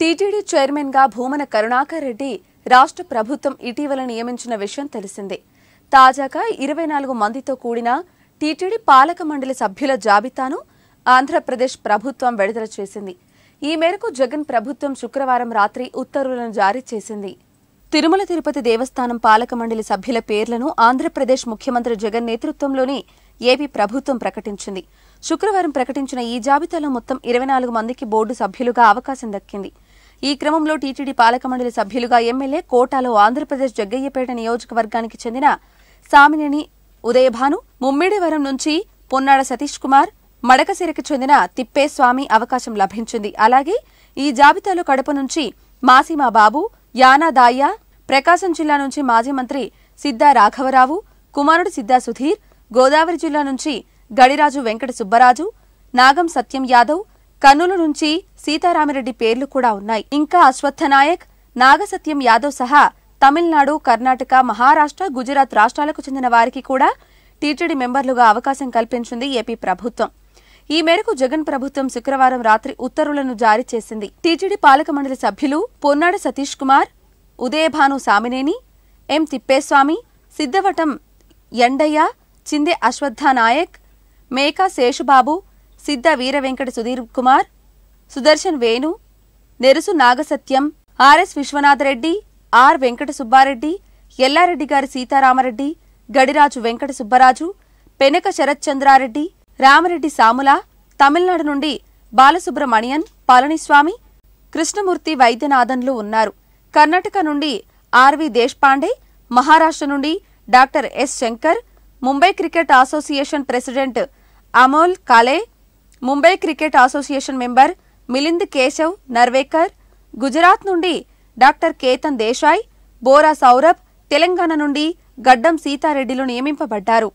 TTD గా భూమన కరుణాకర్ రెడ్డి రాష్ట్ర ప్రభుత్వం ఇటీవల నియమించిన విషయం తెలిసిందే తాజాగా ఇరవై నాలుగు మందితో కూడిన టీటీడీ పాలక మండలి సభ్యుల జాబితాను ఆంధ్రప్రదేశ్ ప్రభుత్వం విడుదల చేసింది ఈ మేరకు జగన్ ప్రభుత్వం శుక్రవారం రాత్రి ఉత్తర్వులను జారీ చేసింది తిరుమల తిరుపతి దేవస్థానం పాలక మండలి సభ్యుల పేర్లను ఆంధ్రప్రదేశ్ ముఖ్యమంత్రి జగన్ నేతృత్వంలోని ఏపీ ప్రభుత్వం ప్రకటించింది శుక్రవారం ప్రకటించిన ఈ జాబితాలో మొత్తం ఇరవై నాలుగు మందికి బోర్డు సభ్యులుగా అవకాశం దక్కింది ఈ క్రమంలో టీటీడీ పాలక మండలి సభ్యులుగా ఎమ్మెల్యే కోటాలో ఆంధ్రప్రదేశ్ జగ్గయ్యపేట నియోజకవర్గానికి చెందిన సామినేని ఉదయభాను ముమ్మిడివరం నుంచి పొన్నాడ సతీష్ కుమార్ మడకసిరకు చెందిన తిప్పేస్వామి అవకాశం లభించింది అలాగే ఈ జాబితాలో కడప నుంచి మాసిమా బాబు యానా దాయ ప్రకాశం జిల్లా నుంచి మాజీ మంత్రి సిద్దా రాఘవరావు కుమారుడు సిద్దా సుధీర్ గోదావరి జిల్లా నుంచి గడిరాజు వెంకట సుబ్బరాజు నాగం సత్యం యాదవ్ కర్నూలు నుంచి సీతారామిరెడ్డి పేర్లు కూడా ఉన్నాయి ఇంకా అశ్వత్థనాయక్ నాగసత్యం యాదవ్ సహా తమిళనాడు కర్ణాటక మహారాష్ట్ర గుజరాత్ రాష్ట్రాలకు చెందిన వారికి కూడా టీటీడీ మెంబర్లుగా అవకాశం కల్పించింది ఏపీ ప్రభుత్వం ఈ మేరకు జగన్ ప్రభుత్వం శుక్రవారం రాత్రి ఉత్తర్వులను జారీ చేసింది టీటీడీ పాలక మండలి సభ్యులు పొన్నాడు సతీష్ కుమార్ ఉదయభాను సామినేని ఎం తిప్పేస్వామి సిద్ధవటం ఎండయ్య చిందే అశ్వత్థనాయక్ మేకా శేషుబాబు సిద్ధ వీరవెంకట సుధీర్ కుమార్ సుదర్శన్ వేణు నెరుసు నాగసత్యం ఆర్ఎస్ విశ్వనాథరెడ్డి ఆర్ వెంకట సుబ్బారెడ్డి ఎల్లారెడ్డి గారి సీతారామరెడ్డి గడిరాజు వెంకట సుబ్బరాజు పెనక శరత్చంద్రారెడ్డి రామరెడ్డి సాముల తమిళనాడు నుండి బాలసుబ్రమణియన్ పళనిస్వామి కృష్ణమూర్తి వైద్యనాథన్లు ఉన్నారు కర్ణాటక నుండి ఆర్వి దేశ్పాండే మహారాష్ట్ర నుండి doctor S Shankar Mumbai cricket association president Amol Kale Mumbai cricket association member Milind Keshav Narvekar Gujarat నుండి డాక్టర్ కేతన్ దేశాయ్ బోరా సౌరభ్ తెలంగాణ నుండి గడ్డం సీతారెడ్డిలు నియమింపబడ్డారు